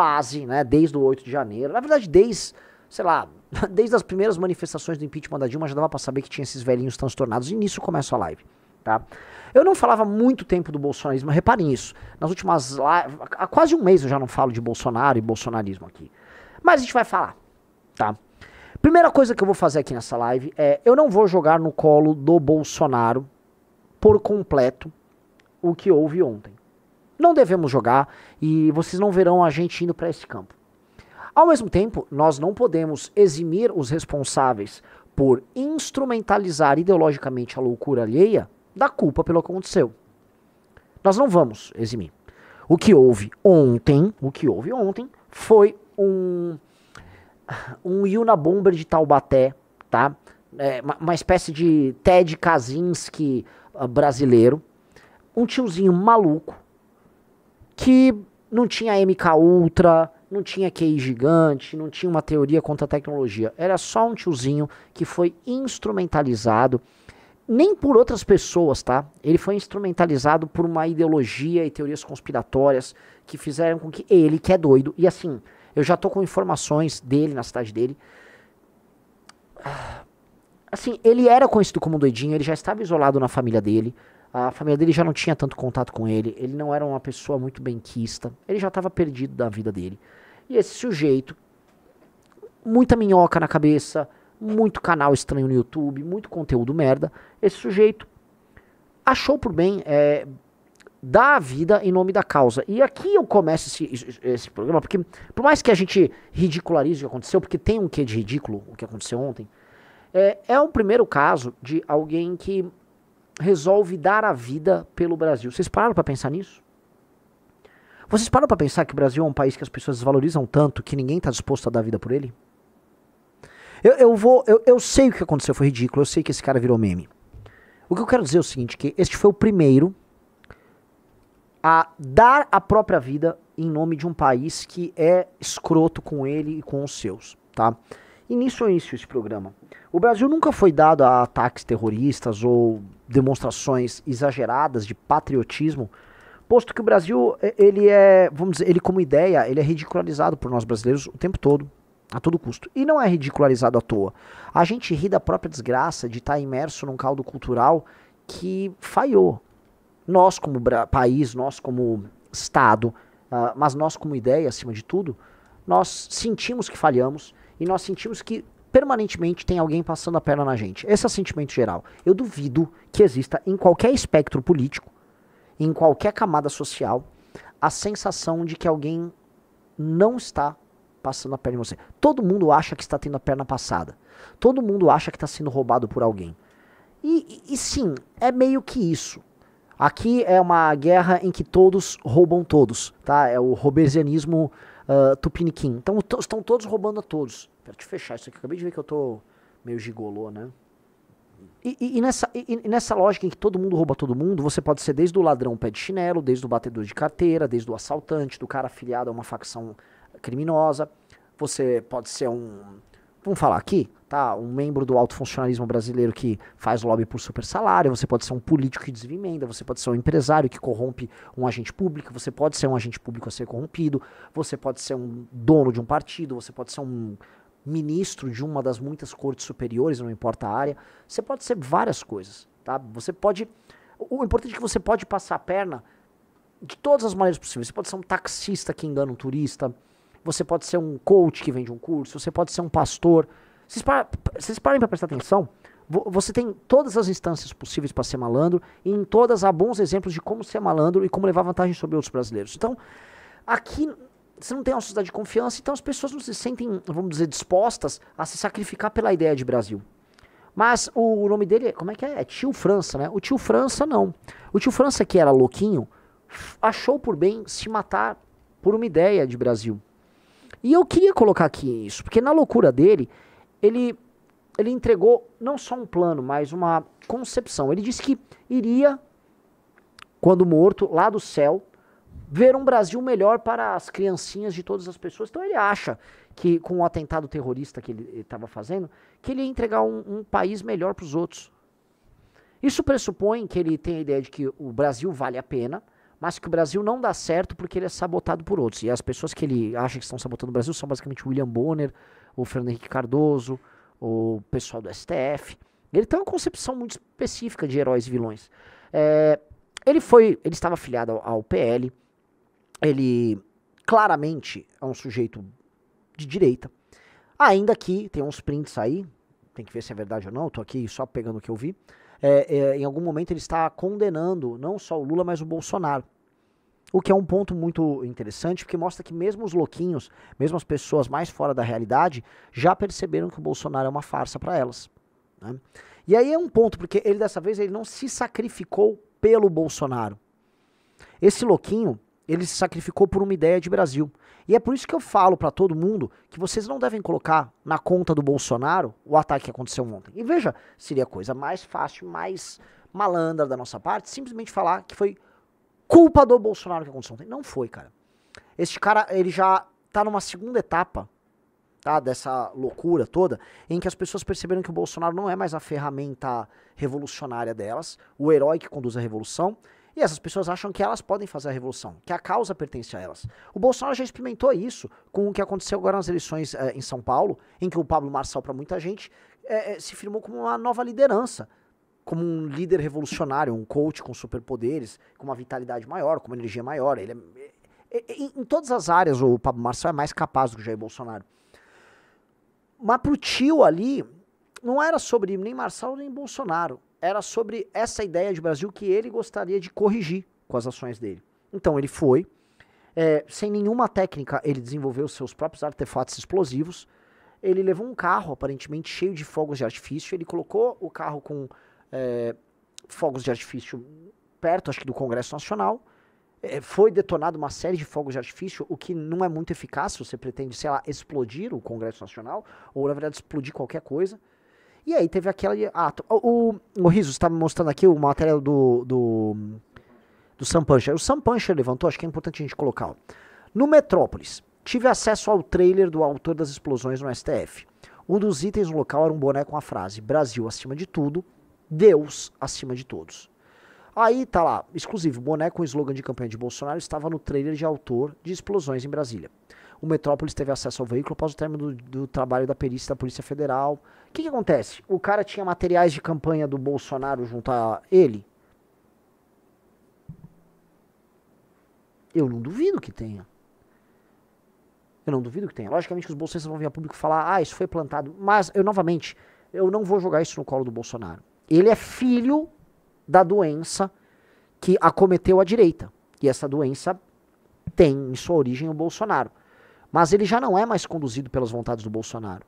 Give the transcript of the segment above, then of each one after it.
fase, né, desde o 8 de janeiro, na verdade, desde, sei lá, desde as primeiras manifestações do impeachment da Dilma já dava para saber que tinha esses velhinhos transtornados, e nisso começa a live. Tá? Eu não falava muito tempo do bolsonarismo, reparem isso. Nas últimas lives, há quase um mês eu já não falo de Bolsonaro e bolsonarismo aqui. Mas a gente vai falar, tá? Primeira coisa que eu vou fazer aqui nessa live é: eu não vou jogar no colo do Bolsonaro por completo o que houve ontem não devemos jogar e vocês não verão a gente indo para esse campo. Ao mesmo tempo, nós não podemos eximir os responsáveis por instrumentalizar ideologicamente a loucura alheia da culpa pelo que aconteceu. Nós não vamos eximir. O que houve ontem, o que houve ontem foi um um Yuna Bomber de Taubaté, tá? É, uma, uma espécie de Ted Kaczynski ah, brasileiro, um tiozinho maluco que não tinha MK Ultra, não tinha QI gigante, não tinha uma teoria contra a tecnologia. Era só um tiozinho que foi instrumentalizado, nem por outras pessoas, tá? Ele foi instrumentalizado por uma ideologia e teorias conspiratórias que fizeram com que ele, que é doido, e assim, eu já tô com informações dele na cidade dele. Ah, assim, ele era conhecido como doidinho, ele já estava isolado na família dele. A família dele já não tinha tanto contato com ele, ele não era uma pessoa muito benquista, ele já estava perdido da vida dele. E esse sujeito, muita minhoca na cabeça, muito canal estranho no YouTube, muito conteúdo merda, esse sujeito achou por bem é, dar a vida em nome da causa. E aqui eu começo esse, esse programa, porque por mais que a gente ridicularize o que aconteceu, porque tem um quê de ridículo o que aconteceu ontem, é, é um primeiro caso de alguém que resolve dar a vida pelo Brasil. Vocês pararam para pensar nisso? Vocês pararam para pensar que o Brasil é um país que as pessoas desvalorizam tanto que ninguém está disposto a dar a vida por ele? Eu, eu vou, eu, eu sei o que aconteceu, foi ridículo, eu sei que esse cara virou meme. O que eu quero dizer é o seguinte, que este foi o primeiro a dar a própria vida em nome de um país que é escroto com ele e com os seus, tá? Início a é isso esse programa. O Brasil nunca foi dado a ataques terroristas ou demonstrações exageradas de patriotismo, posto que o Brasil ele é, vamos dizer, ele como ideia, ele é ridicularizado por nós brasileiros o tempo todo, a todo custo. E não é ridicularizado à toa. A gente ri da própria desgraça de estar tá imerso num caldo cultural que falhou. Nós como país, nós como estado, uh, mas nós como ideia acima de tudo, nós sentimos que falhamos e nós sentimos que permanentemente tem alguém passando a perna na gente. Esse é o sentimento geral. Eu duvido que exista em qualquer espectro político, em qualquer camada social, a sensação de que alguém não está passando a perna em você. Todo mundo acha que está tendo a perna passada. Todo mundo acha que está sendo roubado por alguém. E, e, e, sim, é meio que isso. Aqui é uma guerra em que todos roubam todos, tá? É o robesianismo uh, Tupiniquim. Então estão todos roubando a todos. Pera, deixa eu fechar isso aqui. Acabei de ver que eu tô meio gigolô, né? E, e, e, nessa, e, nessa, lógica em que todo mundo rouba todo mundo, você pode ser desde o ladrão pé de chinelo, desde o batedor de carteira, desde o assaltante, do cara afiliado a uma facção criminosa. Você pode ser um. Vamos falar aqui? tá? Um membro do alto funcionalismo brasileiro que faz lobby por super salário, você pode ser um político que desvimenda, você pode ser um empresário que corrompe um agente público, você pode ser um agente público a ser corrompido, você pode ser um dono de um partido, você pode ser um ministro de uma das muitas cortes superiores, não importa a área, você pode ser várias coisas, tá? Você pode o importante é que você pode passar a perna de todas as maneiras possíveis. Você pode ser um taxista que engana um turista, você pode ser um coach que vende um curso, você pode ser um pastor vocês, pa vocês parem para prestar atenção. Você tem todas as instâncias possíveis para ser malandro, e em todas há bons exemplos de como ser malandro e como levar vantagem sobre outros brasileiros. Então, aqui você não tem uma sociedade de confiança, então as pessoas não se sentem, vamos dizer, dispostas a se sacrificar pela ideia de Brasil. Mas o nome dele, é, como é que é? É Tio França, né? O Tio França não. O Tio França, que era louquinho, achou por bem se matar por uma ideia de Brasil. E eu queria colocar aqui isso, porque na loucura dele, ele, ele entregou não só um plano, mas uma concepção. Ele disse que iria, quando morto, lá do céu, ver um Brasil melhor para as criancinhas de todas as pessoas. Então ele acha que com o atentado terrorista que ele estava fazendo, que ele ia entregar um, um país melhor para os outros. Isso pressupõe que ele tem a ideia de que o Brasil vale a pena, mas que o Brasil não dá certo porque ele é sabotado por outros. E as pessoas que ele acha que estão sabotando o Brasil são basicamente o William Bonner, o Fernando Henrique Cardoso, o pessoal do STF. Ele tem uma concepção muito específica de heróis e vilões. É, ele foi, ele estava afiliado ao, ao PL. Ele claramente é um sujeito de direita. Ainda que tem uns prints aí, tem que ver se é verdade ou não. Estou aqui só pegando o que eu vi é, é, em algum momento ele está condenando não só o Lula, mas o Bolsonaro. O que é um ponto muito interessante, porque mostra que mesmo os louquinhos, mesmo as pessoas mais fora da realidade, já perceberam que o Bolsonaro é uma farsa para elas. Né? E aí é um ponto, porque ele dessa vez ele não se sacrificou pelo Bolsonaro. Esse louquinho, ele se sacrificou por uma ideia de Brasil. E é por isso que eu falo para todo mundo que vocês não devem colocar na conta do Bolsonaro o ataque que aconteceu ontem. E veja, seria a coisa mais fácil, mais malandra da nossa parte, simplesmente falar que foi culpa do Bolsonaro que aconteceu ontem. Não foi, cara. Este cara, ele já tá numa segunda etapa Tá, dessa loucura toda, em que as pessoas perceberam que o Bolsonaro não é mais a ferramenta revolucionária delas, o herói que conduz a revolução, e essas pessoas acham que elas podem fazer a revolução, que a causa pertence a elas. O Bolsonaro já experimentou isso com o que aconteceu agora nas eleições é, em São Paulo, em que o Pablo Marçal, para muita gente, é, é, se firmou como uma nova liderança, como um líder revolucionário, um coach com superpoderes, com uma vitalidade maior, com uma energia maior. Ele é, em, em, todas as áreas, o Pablo Marçal é mais capaz do que o Jair Bolsonaro. Mas o tio ali, não era sobre nem Marçal nem Bolsonaro era sobre essa ideia de Brasil que ele gostaria de corrigir com as ações dele. Então ele foi, é, sem nenhuma técnica, ele desenvolveu seus próprios artefatos explosivos. Ele levou um carro aparentemente cheio de fogos de artifício. Ele colocou o carro com é, fogos de artifício perto, acho que do Congresso Nacional. É, foi detonado uma série de fogos de artifício, o que não é muito eficaz se você pretende, sei lá, explodir o Congresso Nacional ou, na verdade, explodir qualquer coisa. E aí teve aquele Ah, o, o, o está me mostrando aqui o material do, do, do Sampancher. O Sampancher levantou, acho que é importante a gente colocar. Ó. No Metrópolis, tive acesso ao trailer do autor das explosões no STF. Um dos itens no local era um boné com a frase Brasil acima de tudo, Deus acima de todos. Aí tá lá, exclusivo, boné com o slogan de campanha de Bolsonaro estava no trailer de autor de explosões em Brasília o Metrópolis teve acesso ao veículo após o término do, do trabalho da perícia da Polícia Federal. O que, que acontece? O cara tinha materiais de campanha do Bolsonaro junto a ele? Eu não duvido que tenha. Eu não duvido que tenha. Logicamente que os bolsonaristas vão vir a público falar, ah, isso foi plantado. Mas, eu novamente, eu não vou jogar isso no colo do Bolsonaro. Ele é filho da doença que acometeu a direita. E essa doença tem em sua origem o Bolsonaro. Mas ele já não é mais conduzido pelas vontades do Bolsonaro.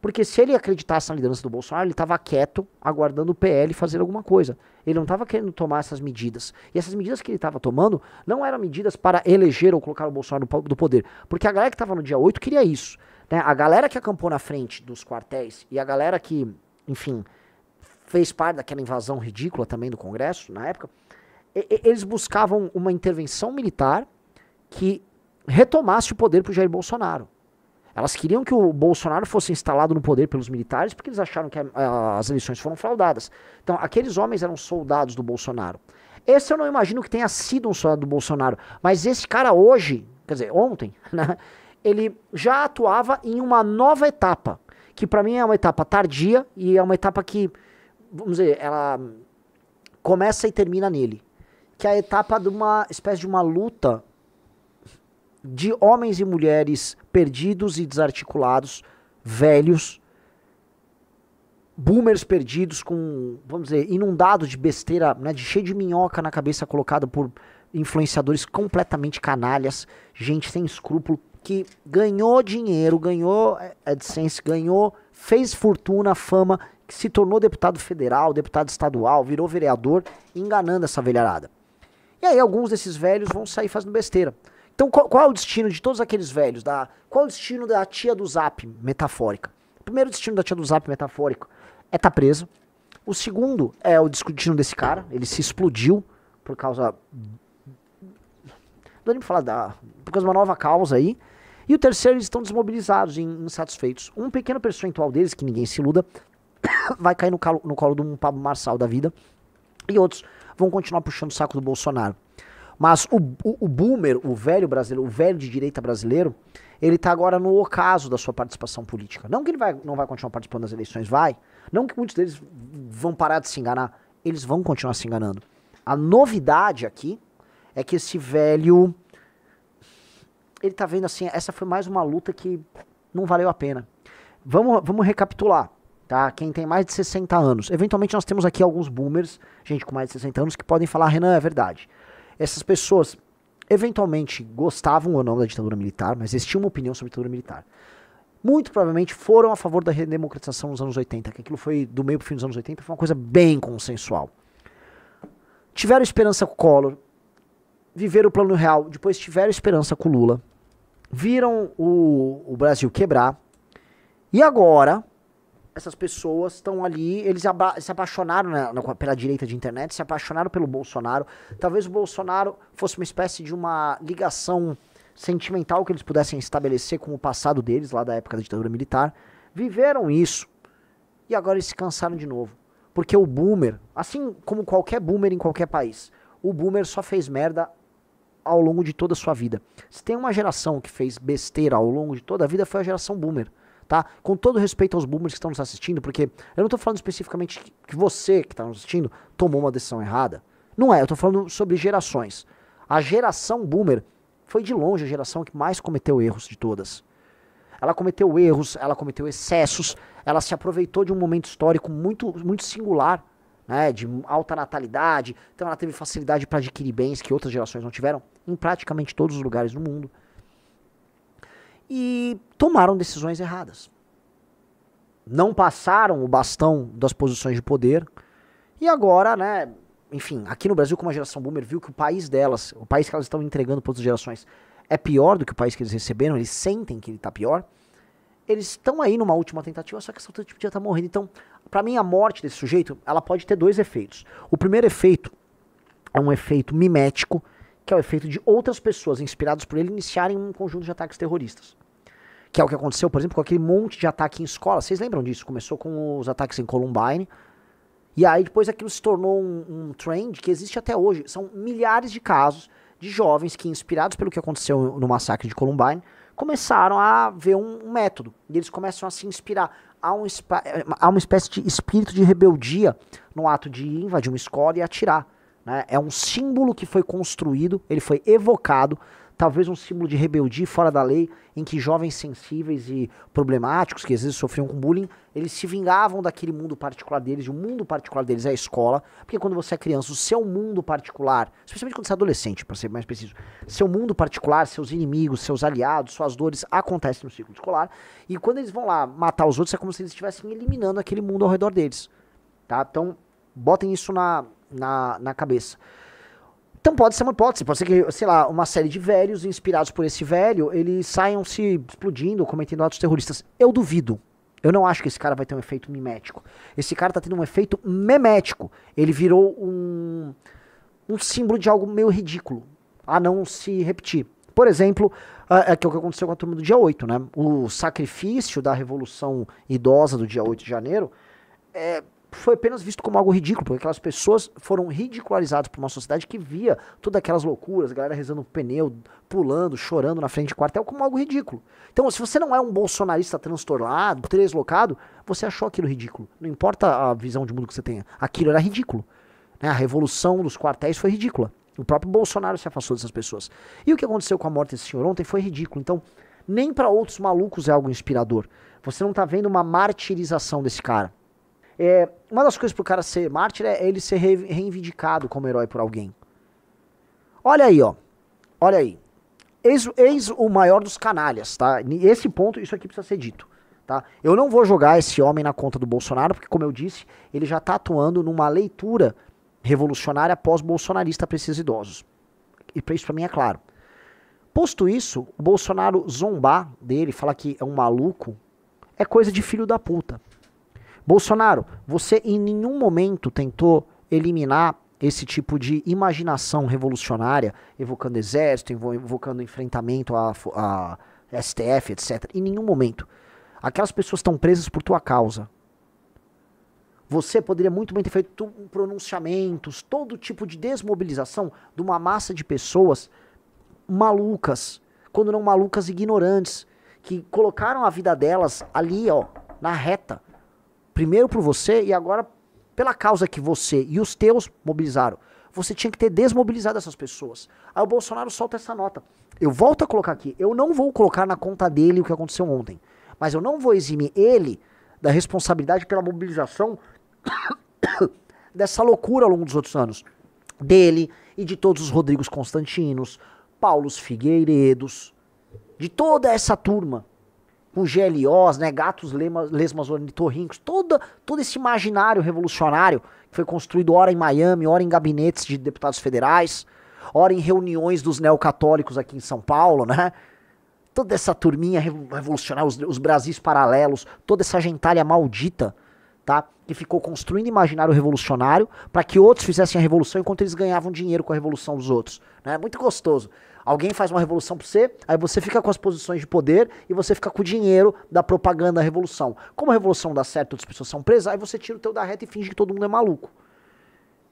Porque se ele acreditasse na liderança do Bolsonaro, ele estava quieto, aguardando o PL fazer alguma coisa. Ele não estava querendo tomar essas medidas. E essas medidas que ele estava tomando não eram medidas para eleger ou colocar o Bolsonaro do poder. Porque a galera que estava no dia 8 queria isso. Né? A galera que acampou na frente dos quartéis e a galera que, enfim, fez parte daquela invasão ridícula também do Congresso, na época, eles buscavam uma intervenção militar que retomasse o poder para o Jair Bolsonaro. Elas queriam que o Bolsonaro fosse instalado no poder pelos militares porque eles acharam que a, a, as eleições foram fraudadas. Então, aqueles homens eram soldados do Bolsonaro. Esse eu não imagino que tenha sido um soldado do Bolsonaro, mas esse cara hoje, quer dizer, ontem, né, ele já atuava em uma nova etapa, que para mim é uma etapa tardia e é uma etapa que, vamos dizer, ela começa e termina nele, que é a etapa de uma espécie de uma luta de homens e mulheres perdidos e desarticulados, velhos, boomers perdidos com, vamos dizer, inundados de besteira, né, de cheio de minhoca na cabeça colocada por influenciadores completamente canalhas, gente sem escrúpulo que ganhou dinheiro, ganhou AdSense, é, é ganhou, fez fortuna, fama, que se tornou deputado federal, deputado estadual, virou vereador, enganando essa velharada. E aí alguns desses velhos vão sair fazendo besteira. Então, qual, qual, é o destino de todos aqueles velhos? Da, qual é o destino da tia do Zap, metafórica? O primeiro destino da tia do Zap, metafórico, é estar tá preso. O segundo é o destino desse cara. Ele se explodiu por causa. Não dá nem falar da. Por causa de uma nova causa aí. E o terceiro, eles estão desmobilizados, insatisfeitos. Um pequeno percentual deles, que ninguém se iluda, vai cair no, calo, no colo de um Pablo Marçal da vida. E outros vão continuar puxando o saco do Bolsonaro. Mas o, o, o boomer, o velho brasileiro, o velho de direita brasileiro, ele está agora no ocaso da sua participação política. Não que ele vai, não vai continuar participando das eleições, vai. Não que muitos deles vão parar de se enganar. Eles vão continuar se enganando. A novidade aqui é que esse velho. Ele está vendo assim, essa foi mais uma luta que não valeu a pena. Vamos, vamos recapitular, tá? Quem tem mais de 60 anos. Eventualmente nós temos aqui alguns boomers, gente com mais de 60 anos, que podem falar, Renan, é verdade essas pessoas eventualmente gostavam ou não da ditadura militar, mas eles tinham uma opinião sobre a ditadura militar. Muito provavelmente foram a favor da redemocratização nos anos 80, que aquilo foi do meio para o fim dos anos 80, foi uma coisa bem consensual. Tiveram esperança com o Collor, viveram o plano real, depois tiveram esperança com o Lula, viram o, o Brasil quebrar, e agora essas pessoas estão ali, eles se apaixonaram na, na, pela direita de internet, se apaixonaram pelo Bolsonaro. Talvez o Bolsonaro fosse uma espécie de uma ligação sentimental que eles pudessem estabelecer com o passado deles, lá da época da ditadura militar. Viveram isso e agora eles se cansaram de novo. Porque o boomer, assim como qualquer boomer em qualquer país, o boomer só fez merda ao longo de toda a sua vida. Se tem uma geração que fez besteira ao longo de toda a vida, foi a geração boomer tá? Com todo respeito aos boomers que estão nos assistindo, porque eu não estou falando especificamente que você que está nos assistindo tomou uma decisão errada. Não é, eu estou falando sobre gerações. A geração boomer foi de longe a geração que mais cometeu erros de todas. Ela cometeu erros, ela cometeu excessos, ela se aproveitou de um momento histórico muito, muito singular, né, de alta natalidade, então ela teve facilidade para adquirir bens que outras gerações não tiveram em praticamente todos os lugares do mundo e tomaram decisões erradas. Não passaram o bastão das posições de poder e agora, né, enfim, aqui no Brasil, como a geração boomer viu que o país delas, o país que elas estão entregando para outras gerações, é pior do que o país que eles receberam, eles sentem que ele está pior. Eles estão aí numa última tentativa, só que essa outra de estar está morrendo. Então, para mim, a morte desse sujeito, ela pode ter dois efeitos. O primeiro efeito é um efeito mimético, que é o efeito de outras pessoas inspiradas por ele iniciarem um conjunto de ataques terroristas. Que é o que aconteceu, por exemplo, com aquele monte de ataque em escola. Vocês lembram disso? Começou com os ataques em Columbine. E aí depois aquilo se tornou um, um trend que existe até hoje. São milhares de casos de jovens que, inspirados pelo que aconteceu no massacre de Columbine, começaram a ver um, um método. E eles começam a se inspirar. Há, um, eh, há uma espécie de espírito de rebeldia no ato de invadir uma escola e atirar. Né? É um símbolo que foi construído, ele foi evocado, talvez um símbolo de rebeldia fora da lei, em que jovens sensíveis e problemáticos, que às vezes sofriam com bullying, eles se vingavam daquele mundo particular deles, e o mundo particular deles é a escola, porque quando você é criança, o seu mundo particular, especialmente quando você é adolescente, para ser mais preciso, seu mundo particular, seus inimigos, seus aliados, suas dores, acontecem no ciclo escolar, e quando eles vão lá matar os outros, é como se eles estivessem eliminando aquele mundo ao redor deles, tá? Então, botem isso na, na, na cabeça. Então pode ser uma hipótese, pode ser que, sei lá, uma série de velhos inspirados por esse velho, eles saiam se explodindo, cometendo atos terroristas. Eu duvido. Eu não acho que esse cara vai ter um efeito mimético. Esse cara tá tendo um efeito memético. Ele virou um, um símbolo de algo meio ridículo, a não se repetir. Por exemplo, ah, é que é o que aconteceu com a turma do dia 8, né? O sacrifício da revolução idosa do dia 8 de janeiro é, foi apenas visto como algo ridículo, porque aquelas pessoas foram ridicularizadas por uma sociedade que via todas aquelas loucuras, galera rezando pneu, pulando, chorando na frente de quartel, é como algo ridículo. Então, se você não é um bolsonarista transtornado, deslocado, você achou aquilo ridículo. Não importa a visão de mundo que você tenha, aquilo era ridículo. Né? A revolução dos quartéis foi ridícula. O próprio Bolsonaro se afastou dessas pessoas. E o que aconteceu com a morte desse senhor ontem foi ridículo. Então, nem para outros malucos é algo inspirador. Você não está vendo uma martirização desse cara. É, uma das coisas pro cara ser mártir é ele ser re reivindicado como herói por alguém. Olha aí, ó. Olha aí. Eis, eis o maior dos canalhas, tá? nesse ponto, isso aqui precisa ser dito. Tá? Eu não vou jogar esse homem na conta do Bolsonaro, porque, como eu disse, ele já está atuando numa leitura revolucionária pós-bolsonarista para esses idosos. E para isso, para mim, é claro. Posto isso, o Bolsonaro zombar dele, falar que é um maluco, é coisa de filho da puta. Bolsonaro, você em nenhum momento tentou eliminar esse tipo de imaginação revolucionária, evocando exército, evocando enfrentamento a, a STF, etc. Em nenhum momento. Aquelas pessoas estão presas por tua causa. Você poderia muito bem ter feito pronunciamentos, todo tipo de desmobilização de uma massa de pessoas malucas, quando não malucas ignorantes, que colocaram a vida delas ali, ó, na reta primeiro por você e agora pela causa que você e os teus mobilizaram. Você tinha que ter desmobilizado essas pessoas. Aí o Bolsonaro solta essa nota. Eu volto a colocar aqui. Eu não vou colocar na conta dele o que aconteceu ontem. Mas eu não vou eximir ele da responsabilidade pela mobilização dessa loucura ao longo dos outros anos. Dele e de todos os Rodrigos Constantinos, Paulos Figueiredos, de toda essa turma com GLOs, né, gatos, lemas, lesmas, ornitorrincos, todo, todo esse imaginário revolucionário que foi construído ora em Miami, ora em gabinetes de deputados federais, ora em reuniões dos neocatólicos aqui em São Paulo, né? Toda essa turminha revolucionária, os, os Brasis paralelos, toda essa gentalha maldita, tá? Que ficou construindo imaginário revolucionário para que outros fizessem a revolução enquanto eles ganhavam dinheiro com a revolução dos outros, né? Muito gostoso. Alguém faz uma revolução para você, aí você fica com as posições de poder e você fica com o dinheiro da propaganda da revolução. Como a revolução dá certo, outras pessoas são presas, aí você tira o teu da reta e finge que todo mundo é maluco.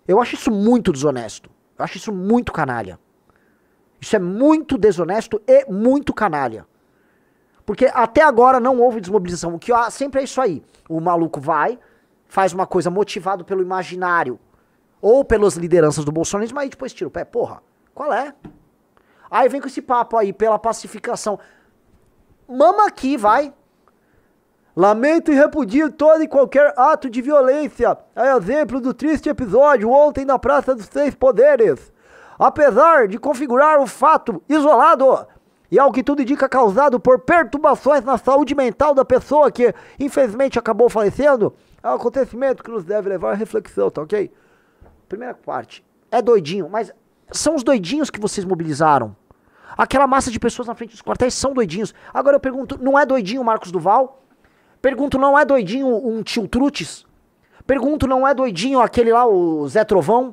Eu acho isso muito desonesto. Eu acho isso muito canalha. Isso é muito desonesto e muito canalha. Porque até agora não houve desmobilização. O que ó, ah, sempre é isso aí. O maluco vai, faz uma coisa motivado pelo imaginário ou pelas lideranças do bolsonarismo, aí depois tira o pé. Porra, qual é? Aí vem com esse papo aí, pela pacificação. Mama aqui, vai. Lamento e repudio todo e qualquer ato de violência. É exemplo do triste episódio ontem na Praça dos Seis Poderes. Apesar de configurar o fato isolado e ao que tudo indica causado por perturbações na saúde mental da pessoa que infelizmente acabou falecendo, é um acontecimento que nos deve levar à reflexão, tá ok? Primeira parte. É doidinho, mas são os doidinhos que vocês mobilizaram. Aquela massa de pessoas na frente dos quartéis são doidinhos. Agora eu pergunto, não é doidinho o Marcos Duval? Pergunto, não é doidinho um tio Trutes? Pergunto, não é doidinho aquele lá, o Zé Trovão?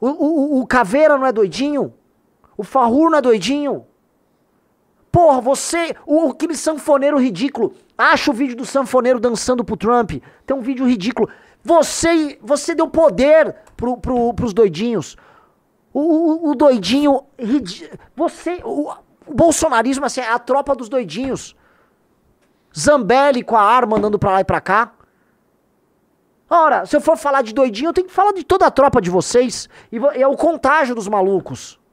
O, o, o Caveira não é doidinho? O Farrur não é doidinho? Porra, você, o, aquele sanfoneiro ridículo. Acha o vídeo do sanfoneiro dançando pro Trump. Tem um vídeo ridículo. Você, você deu poder pro, pro, pros doidinhos. O, o, o doidinho. Você. O, o bolsonarismo assim, é a tropa dos doidinhos. Zambelli com a arma andando pra lá e pra cá. Ora, se eu for falar de doidinho, eu tenho que falar de toda a tropa de vocês. E é o contágio dos malucos.